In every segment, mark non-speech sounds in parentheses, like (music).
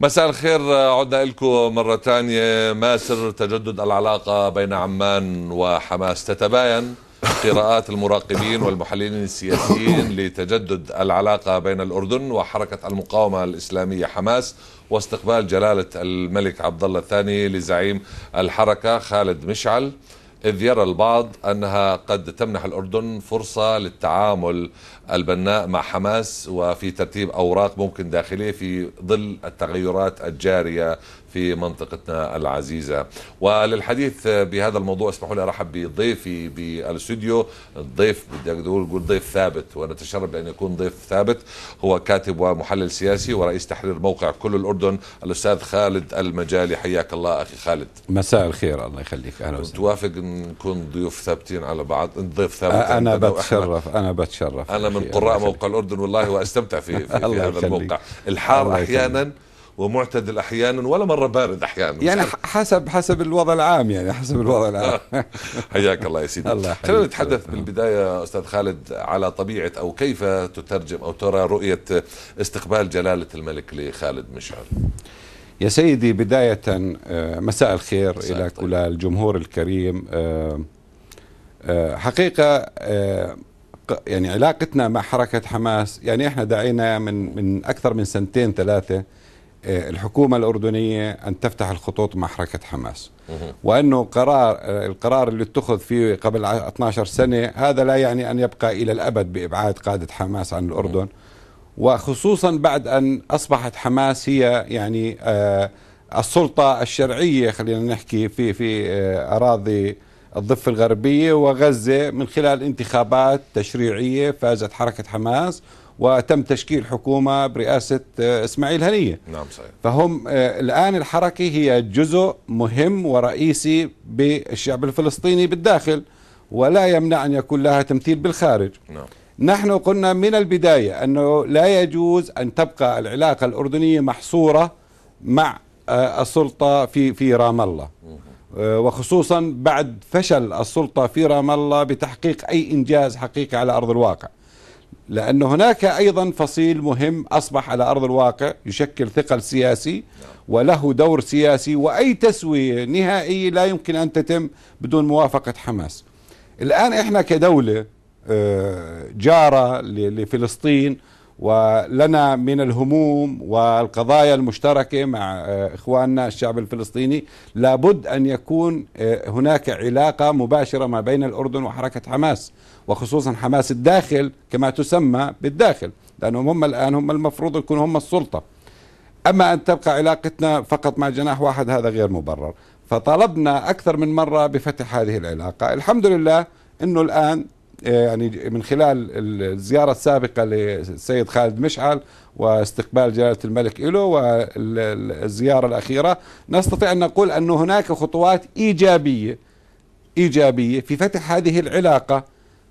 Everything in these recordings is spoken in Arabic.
مساء الخير عدنا لكم مرة ثانية ما سر تجدد العلاقة بين عمان وحماس تتباين قراءات المراقبين والمحللين السياسيين لتجدد العلاقة بين الأردن وحركة المقاومة الإسلامية حماس واستقبال جلالة الملك عبد الله الثاني لزعيم الحركة خالد مشعل إذ يرى البعض أنها قد تمنح الأردن فرصة للتعامل البناء مع حماس وفي ترتيب أوراق ممكن داخلية في ظل التغيرات الجارية في منطقتنا العزيزة وللحديث بهذا الموضوع اسمحوا لي أرحب بضيفي بالاستوديو الضيف بدي أقول ضيف ثابت وأنا أتشرف بأن يكون ضيف ثابت هو كاتب ومحلل سياسي ورئيس تحرير موقع كل الأردن الأستاذ خالد المجالي حياك الله أخي خالد مساء الخير الله يخليك أهلا وسهلا توافق نكون ضيوف ثابتين على بعض ضيف ثابت أنا بتشرف أنا بتشرف أنا من قراء موقع الأردن والله وأستمتع في, في, في (laughs) هذا الموقع الحار أحيانا ومعتدل احيانا ولا مره بارد احيانا يعني حسب حسب الوضع العام يعني حسب الوضع العام (laughs) حياك الله يا سيدي الله خلينا نتحدث بالبدايه استاذ خالد على طبيعه او كيف تترجم او ترى رؤيه استقبال جلاله الملك لخالد مشعل يا سيدي بداية آه، مساء الخير مساء إلى طيب. كل الجمهور الكريم آه، آه، حقيقة يعني علاقتنا مع حركة حماس يعني احنا دعينا من من أكثر من سنتين ثلاثة آه، الحكومة الأردنية أن تفتح الخطوط مع حركة حماس وأنه قرار آه، القرار اللي اتخذ فيه قبل 12 سنة هذا لا يعني أن يبقى إلى الأبد بإبعاد قادة حماس عن الأردن وخصوصا بعد أن أصبحت حماس هي يعني آه، السلطة الشرعية خلينا نحكي في في أراضي الضفة الغربية وغزة من خلال انتخابات تشريعية فازت حركة حماس وتم تشكيل حكومة برئاسة آه، إسماعيل هنية نعم صحيح فهم آه، الآن الحركة هي جزء مهم ورئيسي بالشعب الفلسطيني بالداخل ولا يمنع أن يكون لها تمثيل بالخارج نعم نحن قلنا من البداية أنه لا يجوز أن تبقى العلاقة الأردنية محصورة مع آه، السلطة في في رام الله وخصوصا بعد فشل السلطة في رام الله بتحقيق أي إنجاز حقيقي على أرض الواقع لأن هناك أيضا فصيل مهم أصبح على أرض الواقع يشكل ثقل سياسي وله دور سياسي وأي تسوية نهائية لا يمكن أن تتم بدون موافقة حماس الآن إحنا كدولة آه، جارة لفلسطين ولنا من الهموم والقضايا المشتركة مع آه، إخواننا الشعب الفلسطيني لابد أن يكون آه، هناك علاقة مباشرة ما بين الأردن وحركة حماس وخصوصا حماس الداخل كما تسمى بالداخل لأنهم هم الآن هم المفروض يكونوا هم السلطة أما أن تبقى علاقتنا فقط مع جناح واحد هذا غير مبرر فطلبنا أكثر من مرة بفتح هذه العلاقة الحمد لله أنه الآن يعني من خلال الزيارة السابقة للسيد خالد مشعل واستقبال جلالة الملك له والزيارة الأخيرة نستطيع أن نقول أن هناك خطوات إيجابية إيجابية في فتح هذه العلاقة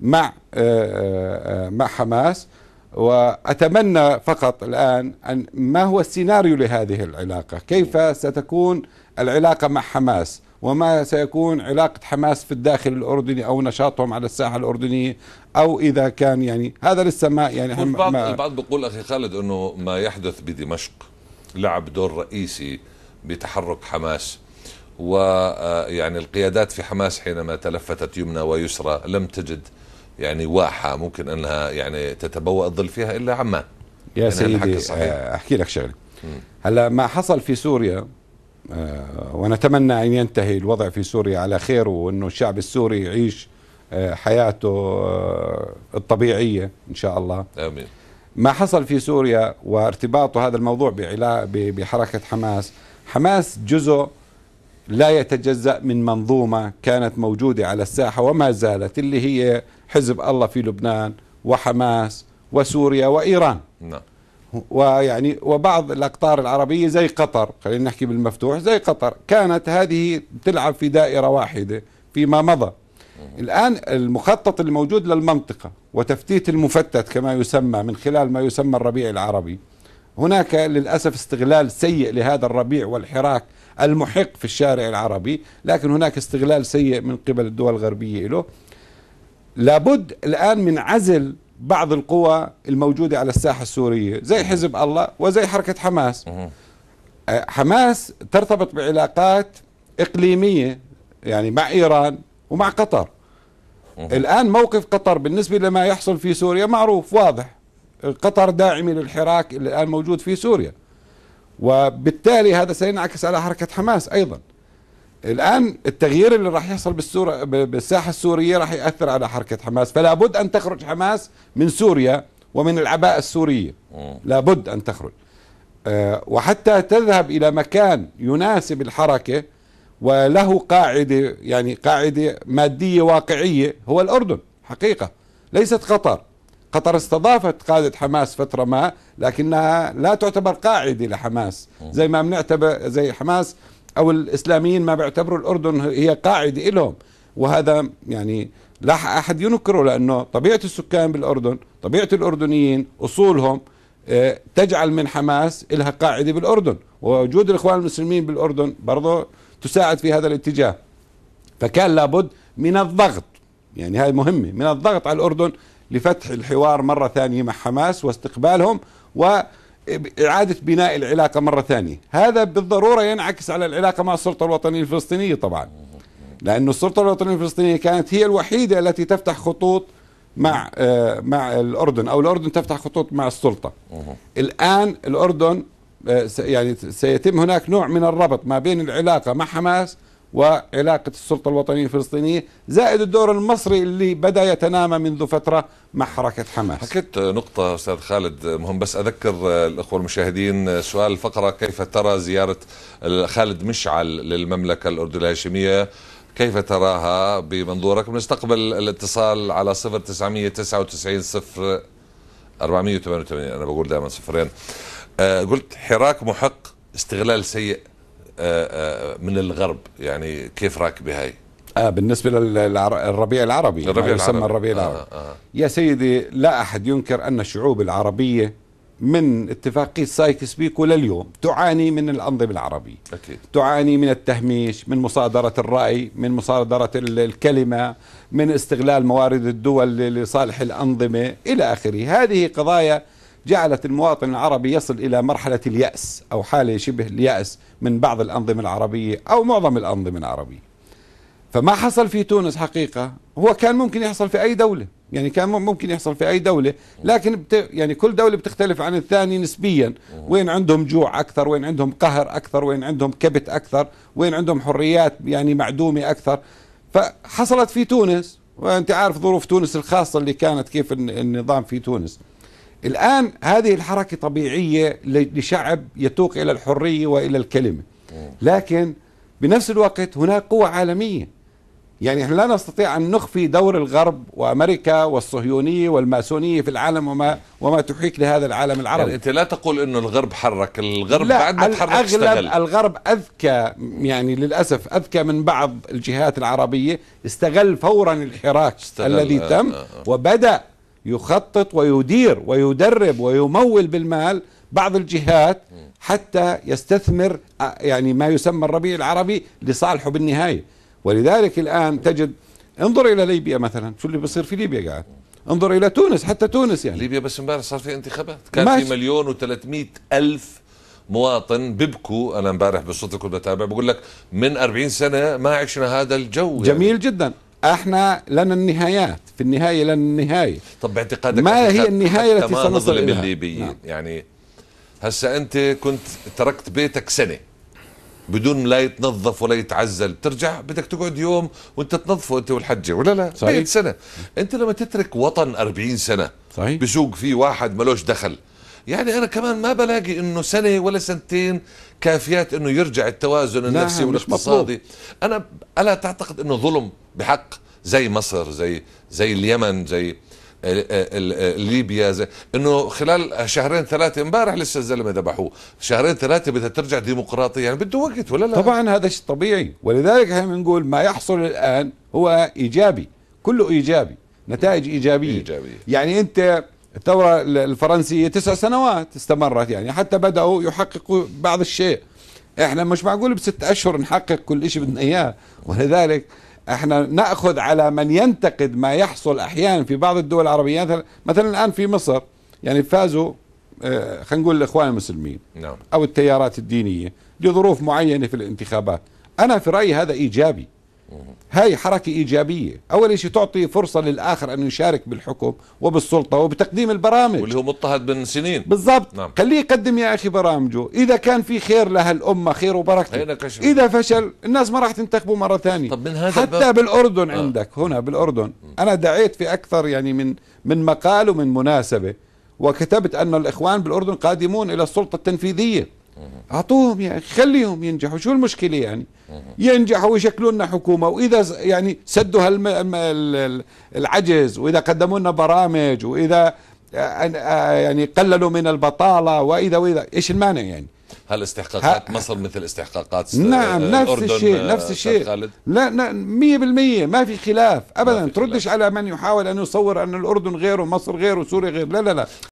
مع آه، آه، مع حماس وأتمنى فقط الآن أن ما هو السيناريو لهذه العلاقة كيف ستكون العلاقة مع حماس وما سيكون علاقة حماس في الداخل الأردني أو نشاطهم على الساحة الأردنية أو إذا كان يعني هذا لسه ما يعني البعض, البعض بيقول أخي خالد أنه ما يحدث بدمشق لعب دور رئيسي بتحرك حماس ويعني آه، القيادات في حماس حينما تلفتت يمنى ويسرى لم تجد يعني واحة ممكن أنها يعني تتبوأ الظل فيها إلا عمان يا يعني سيدي آه، أحكي لك شغلة هلا ما حصل في سوريا آه، ونتمنى أن ينتهي الوضع في سوريا على خير وأنه الشعب السوري يعيش آه، حياته آه، الطبيعية إن شاء الله آمين ما حصل في سوريا وارتباطه هذا الموضوع بحركة حماس حماس جزء لا يتجزأ من منظومة كانت موجودة على الساحة وما زالت اللي هي حزب الله في لبنان وحماس وسوريا وإيران نعم ويعني وبعض الاقطار العربيه زي قطر خلينا نحكي بالمفتوح زي قطر كانت هذه تلعب في دائره واحده فيما مضى الان المخطط الموجود للمنطقه وتفتيت المفتت كما يسمى من خلال ما يسمى الربيع العربي هناك للاسف استغلال سيء لهذا الربيع والحراك المحق في الشارع العربي لكن هناك استغلال سيء من قبل الدول الغربيه له لابد الان من عزل بعض القوى الموجودة على الساحة السورية زي حزب الله وزي حركة حماس أه، حماس ترتبط بعلاقات إقليمية يعني مع إيران ومع قطر الآن موقف قطر بالنسبة لما يحصل في سوريا معروف واضح قطر داعمة للحراك اللي الآن موجود في سوريا وبالتالي هذا سينعكس على حركة حماس أيضاً الان التغيير اللي راح يحصل بالسور بالساحه السوريه راح ياثر على حركه حماس فلا بد ان تخرج حماس من سوريا ومن العباءه السوريه لا بد ان تخرج آه، وحتى تذهب الى مكان يناسب الحركه وله قاعده يعني قاعده ماديه واقعيه هو الاردن حقيقه ليست قطر قطر استضافت قادة حماس فترة ما لكنها لا تعتبر قاعدة لحماس زي ما بنعتبر زي حماس أو الإسلاميين ما بيعتبروا الأردن هي قاعدة لهم وهذا يعني لا أحد ينكره لأنه طبيعة السكان بالأردن طبيعة الأردنيين أصولهم آه، تجعل من حماس لها قاعدة بالأردن ووجود الإخوان المسلمين بالأردن برضه تساعد في هذا الاتجاه فكان لابد من الضغط يعني هذه مهمة من الضغط على الأردن لفتح الحوار مرة ثانية مع حماس واستقبالهم و إعادة بناء العلاقة مرة ثانية هذا بالضرورة ينعكس على العلاقة مع السلطة الوطنية الفلسطينية طبعا لأن السلطة الوطنية الفلسطينية كانت هي الوحيدة التي تفتح خطوط مع آه، مع الأردن أو الأردن تفتح خطوط مع السلطة الآن الأردن آه، يعني سيتم هناك نوع من الربط ما بين العلاقة مع حماس وعلاقة السلطة الوطنية الفلسطينية زائد الدور المصري اللي بدأ يتنامى منذ فترة مع حركة حماس حكيت نقطة أستاذ خالد مهم بس أذكر آه، الأخوة المشاهدين آه، سؤال الفقرة كيف ترى زيارة خالد مشعل للمملكة الأردنية الهاشمية كيف تراها بمنظورك بنستقبل الاتصال على 0999 صفر 488 أنا بقول دائما صفرين آه، قلت حراك محق استغلال سيء آه، آه، من الغرب يعني كيف راكبه بهاي آه بالنسبة للربيع العربي الربيع العربي. يسمى الربيع آه، العربي آه آه. يا سيدي لا أحد ينكر أن الشعوب العربية من اتفاقية سايكس بيكو لليوم تعاني من الأنظمة العربية أكيد. تعاني من التهميش من مصادرة الرأي من مصادرة الكلمة من استغلال موارد الدول لصالح الأنظمة إلى آخره هذه قضايا جعلت المواطن العربي يصل إلى مرحلة اليأس أو حالة شبه اليأس من بعض الأنظمة العربية أو معظم الأنظمة العربية فما حصل في تونس حقيقة هو كان ممكن يحصل في أي دولة يعني كان ممكن يحصل في أي دولة لكن بت يعني كل دولة بتختلف عن الثانية نسبيا وين عندهم جوع أكثر وين عندهم قهر أكثر وين عندهم كبت أكثر وين عندهم حريات يعني معدومة أكثر فحصلت في تونس وانت عارف ظروف تونس الخاصة اللي كانت كيف النظام في تونس الآن هذه الحركة طبيعية لشعب يتوق إلى الحرية وإلى الكلمة لكن بنفس الوقت هناك قوة عالمية يعني احنا لا نستطيع أن نخفي دور الغرب وأمريكا والصهيونية والماسونية في العالم وما وما تحيك لهذا العالم العربي يعني أنت لا تقول أنه الغرب حرك الغرب لا بعد ما تحرك استغل الغرب أذكى يعني للأسف أذكى من بعض الجهات العربية استغل فورا الحراك الذي آه، تم آه، آه. وبدأ يخطط ويدير ويدرب ويمول بالمال بعض الجهات حتى يستثمر آه، يعني ما يسمى الربيع العربي لصالحه بالنهايه ولذلك الان تجد انظر الى ليبيا مثلا شو اللي بيصير في ليبيا قاعد انظر الى تونس حتى تونس يعني ليبيا بس امبارح صار في انتخابات كان ماشي. في مليون و300 الف مواطن بيبكوا انا امبارح بالصدفه كنت بتابع بقول لك من 40 سنه ما عشنا هذا الجو يعني. جميل يعني. جدا احنا لنا النهايات في النهايه لنا النهايه طب باعتقادك ما هي النهايه التي سنصل اليها الليبيين نعم. يعني هسا انت كنت تركت بيتك سنه بدون لا يتنظف ولا يتعزل ترجع بدك تقعد يوم وانت تنظفه انت والحجه ولا لا صحيح. بيت سنه انت لما تترك وطن 40 سنه صحيح. بسوق فيه واحد ملوش دخل يعني انا كمان ما بلاقي انه سنه ولا سنتين كافيات انه يرجع التوازن نعم، النفسي والاقتصادي انا الا تعتقد انه ظلم بحق زي مصر زي زي اليمن زي ليبيا زي انه خلال شهرين ثلاثه امبارح لسه الزلمه ذبحوه شهرين ثلاثه بدها ترجع ديمقراطيه يعني بده وقت ولا لا طبعا هذا شيء طبيعي ولذلك احنا بنقول ما يحصل الان هو ايجابي كله ايجابي نتائج ايجابيه, إيجابية. يعني انت الثورة الفرنسية تسع سنوات استمرت يعني حتى بدأوا يحققوا بعض الشيء احنا مش معقول بست اشهر نحقق كل شيء بدنا اياه ولذلك احنا ناخذ على من ينتقد ما يحصل احيانا في بعض الدول العربيه مثلا, مثلا الان في مصر يعني فازوا آه، خلينا نقول الاخوان المسلمين نعم. او التيارات الدينيه لظروف معينه في الانتخابات انا في رايي هذا ايجابي هاي حركة إيجابية أول شيء تعطي فرصة للآخر أن يشارك بالحكم وبالسلطة وبتقديم البرامج واللي هو مضطهد من سنين بالضبط نعم. خليه يقدم يا أخي برامجه إذا كان في خير لهالأمة خير وبركة إذا فشل الناس ما راح تنتخبه مرة ثانية طب من هذا حتى الباب... بالأردن آه. عندك هنا بالأردن م. أنا دعيت في أكثر يعني من من مقال ومن مناسبة وكتبت أن الإخوان بالأردن قادمون إلى السلطة التنفيذية اعطوهم يعني خليهم ينجحوا شو المشكله يعني ينجحوا ويشكلوا لنا حكومه واذا يعني سدوا العجز واذا قدموا لنا برامج واذا آه، آه، آه، يعني قللوا من البطاله واذا واذا ايش المانع يعني هل استحقاقات مصر مثل استحقاقات نعم نفس الشيء نفس الشيء لا لا 100% ما في خلاف ابدا ما في تردش خلاف. على من يحاول ان يصور ان الاردن غيره ومصر غيره وسوريا غيره لا لا لا